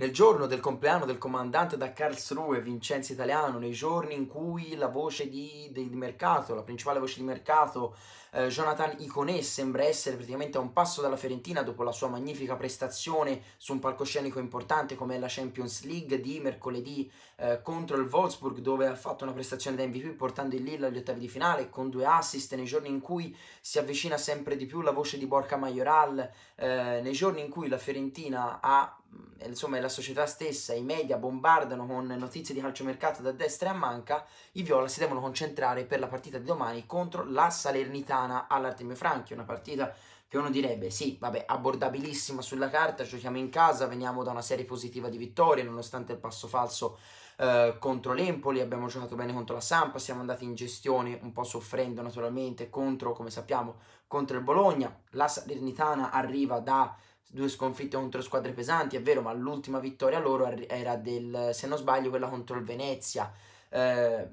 Nel giorno del compleanno del comandante da Karlsruhe, Vincenzo Italiano, nei giorni in cui la voce di, di, mercato, la principale voce di mercato, eh, Jonathan Iconé, sembra essere praticamente a un passo dalla Fiorentina dopo la sua magnifica prestazione su un palcoscenico importante come la Champions League di mercoledì eh, contro il Wolfsburg, dove ha fatto una prestazione da MVP portando il Lille agli ottavi di finale con due assist nei giorni in cui si avvicina sempre di più la voce di Borca Majoral, eh, nei giorni in cui la Fiorentina ha insomma la società stessa, i media bombardano con notizie di calciomercato da destra e a manca, i Viola si devono concentrare per la partita di domani contro la Salernitana all'Artemio Franchi, una partita che uno direbbe sì, vabbè, abbordabilissima sulla carta, giochiamo in casa, veniamo da una serie positiva di vittorie, nonostante il passo falso eh, contro l'Empoli, abbiamo giocato bene contro la Sampa, siamo andati in gestione un po' soffrendo naturalmente contro, come sappiamo, contro il Bologna, la Salernitana arriva da due sconfitte contro squadre pesanti, è vero, ma l'ultima vittoria loro era del, se non sbaglio, quella contro il Venezia. Eh,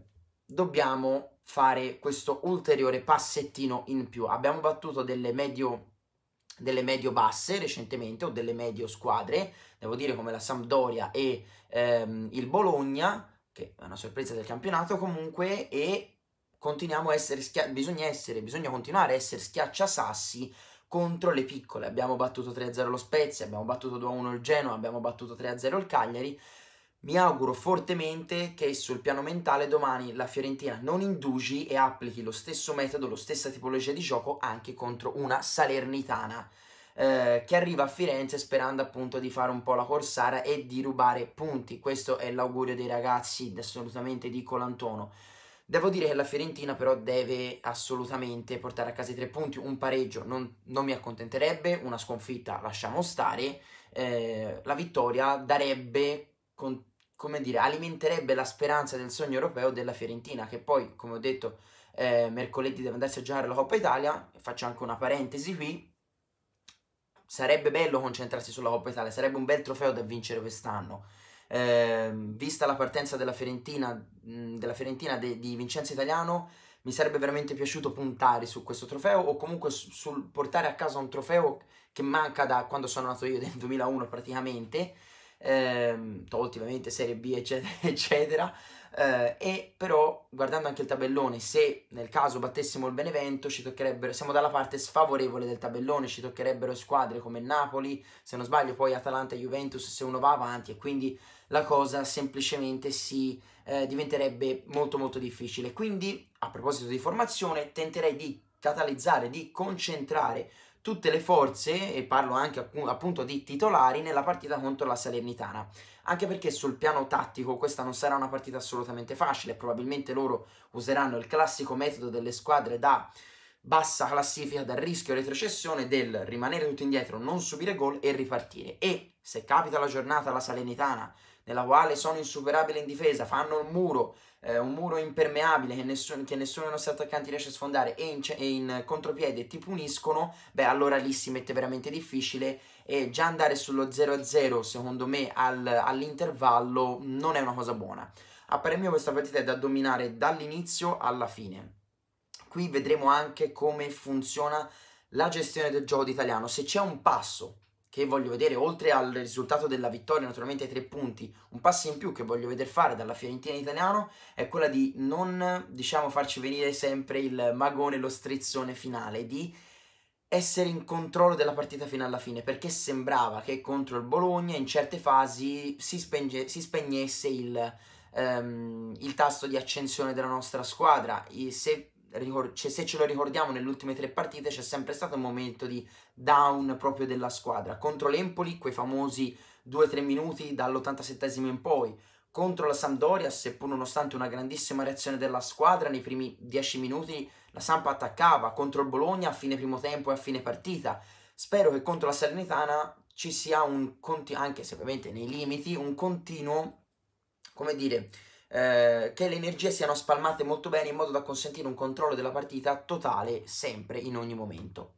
dobbiamo fare questo ulteriore passettino in più. Abbiamo battuto delle medio delle medio basse recentemente o delle medio squadre, devo dire come la Sampdoria e ehm, il Bologna, che è una sorpresa del campionato comunque e continuiamo a essere schia- bisogna essere bisogna continuare a essere schiacciasassi contro le piccole. Abbiamo battuto 3-0 lo Spezia, abbiamo battuto 2-1 il Genoa, abbiamo battuto 3-0 il Cagliari. Mi auguro fortemente che sul piano mentale domani la Fiorentina non indugi e applichi lo stesso metodo, la stessa tipologia di gioco anche contro una Salernitana eh, che arriva a Firenze sperando appunto di fare un po' la corsara e di rubare punti. Questo è l'augurio dei ragazzi, assolutamente di Colantono. Devo dire che la Fiorentina però deve assolutamente portare a casa i tre punti, un pareggio non, non mi accontenterebbe, una sconfitta lasciamo stare, eh, la vittoria darebbe, con, come dire, alimenterebbe la speranza del sogno europeo della Fiorentina che poi, come ho detto, eh, mercoledì deve andarsi a giocare la Coppa Italia, faccio anche una parentesi qui, sarebbe bello concentrarsi sulla Coppa Italia, sarebbe un bel trofeo da vincere quest'anno eh, vista la partenza della Fiorentina, della Fiorentina de, di Vincenzo Italiano, mi sarebbe veramente piaciuto puntare su questo trofeo o comunque sul portare a casa un trofeo che manca da quando sono nato io nel 2001 praticamente ehm, tolti ovviamente Serie B, eccetera, eccetera. Eh, e però, guardando anche il tabellone, se nel caso battessimo il Benevento, ci toccherebbero, siamo dalla parte sfavorevole del tabellone, ci toccherebbero squadre come Napoli, se non sbaglio, poi Atalanta e Juventus se uno va avanti e quindi la cosa semplicemente si eh, diventerebbe molto molto difficile. Quindi, a proposito di formazione, tenterei di catalizzare, di concentrare tutte le forze, e parlo anche appunto di titolari, nella partita contro la Salernitana. Anche perché sul piano tattico questa non sarà una partita assolutamente facile, probabilmente loro useranno il classico metodo delle squadre da bassa classifica, dal rischio retrocessione, del rimanere tutto indietro, non subire gol e ripartire. E se capita la giornata alla Salernitana, nella quale sono insuperabili in difesa, fanno il muro, eh, un muro impermeabile che nessuno, che nessuno, dei nostri attaccanti riesce a sfondare e in, e in contropiede ti puniscono, beh allora lì si mette veramente difficile e già andare sullo 0-0 secondo me al, all'intervallo non è una cosa buona. A parer mio questa partita è da dominare dall'inizio alla fine. Qui vedremo anche come funziona la gestione del gioco d'italiano. Se c'è un passo che voglio vedere, oltre al risultato della vittoria, naturalmente ai tre punti, un passo in più che voglio vedere fare dalla Fiorentina italiano è quella di non, diciamo, farci venire sempre il magone, lo strizzone finale, di essere in controllo della partita fino alla fine, perché sembrava che contro il Bologna in certe fasi si, spenge, si spegnesse il, um, il tasto di accensione della nostra squadra. E se cioè, se ce lo ricordiamo nelle ultime tre partite c'è sempre stato un momento di down proprio della squadra. Contro l'Empoli, quei famosi 2-3 minuti dall'87 in poi, contro la Sampdoria, seppur nonostante una grandissima reazione della squadra, nei primi 10 minuti la Sampa attaccava, contro il Bologna a fine primo tempo e a fine partita. Spero che contro la Salernitana ci sia un continuo, anche se ovviamente nei limiti, un continuo, come dire, eh, che le energie siano spalmate molto bene in modo da consentire un controllo della partita totale sempre in ogni momento.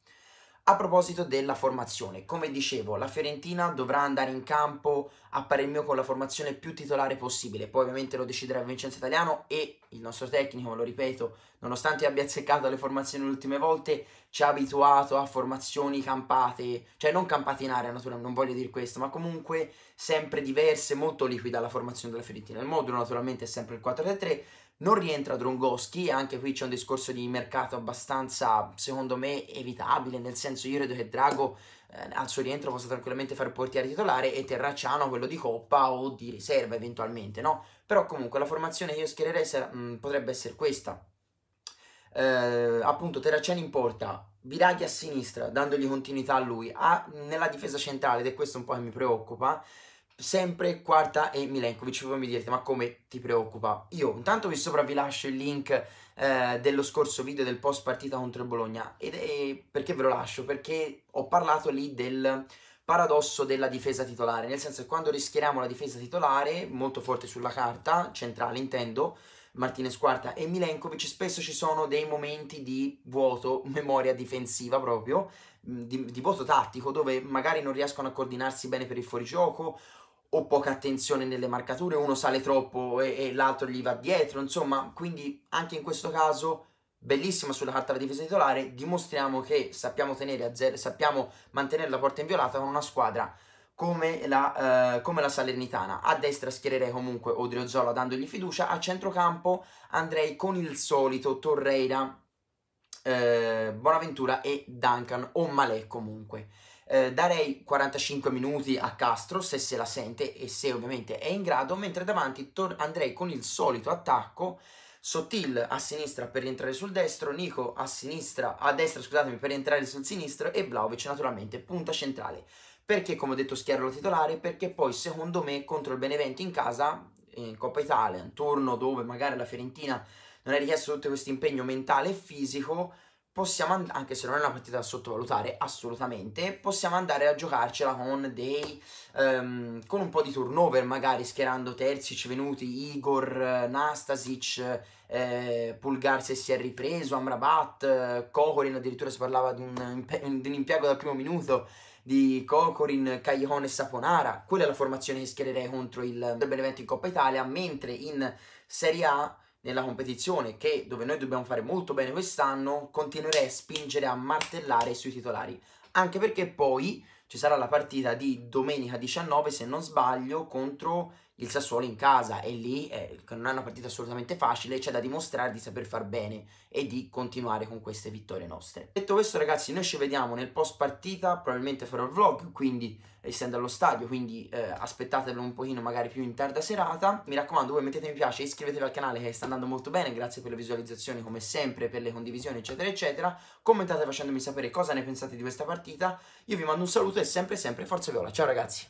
A proposito della formazione, come dicevo, la Fiorentina dovrà andare in campo a parer mio con la formazione più titolare possibile, poi ovviamente lo deciderà Vincenzo Italiano e il nostro tecnico, lo ripeto, nonostante abbia azzeccato le formazioni le ultime volte, ci ha abituato a formazioni campate, cioè non campate in area naturalmente, non voglio dire questo, ma comunque sempre diverse, molto liquida la formazione della Fiorentina. Il modulo naturalmente è sempre il 4-3-3, non rientra Drongoschi, anche qui c'è un discorso di mercato abbastanza, secondo me, evitabile, nel senso io credo che Drago eh, al suo rientro possa tranquillamente fare portiere titolare e Terracciano quello di Coppa o di riserva eventualmente, no? Però comunque la formazione che io schiererei sarà, mh, mm, potrebbe essere questa. Eh, appunto Terracciano in porta, Viraghi a sinistra, dandogli continuità a lui, a, ah, nella difesa centrale, ed è questo un po' che mi preoccupa, sempre quarta e Milenkovic. Voi mi direte, ma come ti preoccupa? Io intanto qui sopra vi lascio il link eh, dello scorso video del post partita contro il Bologna. Ed è perché ve lo lascio? Perché ho parlato lì del paradosso della difesa titolare, nel senso che quando rischieriamo la difesa titolare, molto forte sulla carta, centrale intendo, Martinez quarta e Milenkovic, spesso ci sono dei momenti di vuoto, memoria difensiva proprio, di, di vuoto tattico, dove magari non riescono a coordinarsi bene per il fuorigioco o poca attenzione nelle marcature, uno sale troppo e, e l'altro gli va dietro, insomma, quindi anche in questo caso bellissima sulla carta la difesa titolare, dimostriamo che sappiamo, tenere a zero, sappiamo mantenere la porta inviolata con una squadra come la, eh, come la, Salernitana. A destra schiererei comunque Odrio Zola dandogli fiducia, a centrocampo andrei con il solito Torreira, eh, Bonaventura e Duncan o Malek comunque. Eh, darei 45 minuti a Castro se se la sente e se ovviamente è in grado, mentre davanti andrei con il solito attacco. Sotil a sinistra per rientrare sul destro, Nico a sinistra, a destra scusatemi, per rientrare sul sinistro e Vlaovic naturalmente punta centrale. Perché come ho detto schiero la titolare? Perché poi secondo me contro il Benevento in casa, in Coppa Italia, un turno dove magari la Fiorentina non è richiesto tutto questo impegno mentale e fisico, possiamo and- anche se non è una partita da sottovalutare assolutamente, possiamo andare a giocarcela con dei um, con un po' di turnover, magari schierando terzi ci Venuti, Igor, Nastasic, eh, Pulgar se si è ripreso, Amrabat, Kokorin, addirittura si parlava di un, di un impiego dal primo minuto di Kokorin, Caglione e Saponara. Quella è la formazione che schiererei contro il Benevento in Coppa Italia, mentre in Serie A nella competizione che dove noi dobbiamo fare molto bene quest'anno, continuerei a spingere a martellare sui titolari, anche perché poi ci sarà la partita di domenica 19 se non sbaglio contro il Sassuolo in casa e lì eh, non è una partita assolutamente facile, c'è da dimostrare di saper far bene e di continuare con queste vittorie nostre. Detto questo ragazzi, noi ci vediamo nel post partita, probabilmente farò il vlog, quindi eh, essendo allo stadio, quindi eh, aspettatelo un pochino magari più in tarda serata. Mi raccomando, voi mettete mi piace, iscrivetevi al canale che sta andando molto bene, grazie per le visualizzazioni come sempre, per le condivisioni eccetera eccetera. Commentate facendomi sapere cosa ne pensate di questa partita. Io vi mando un saluto e sempre sempre Forza Viola. Ciao ragazzi!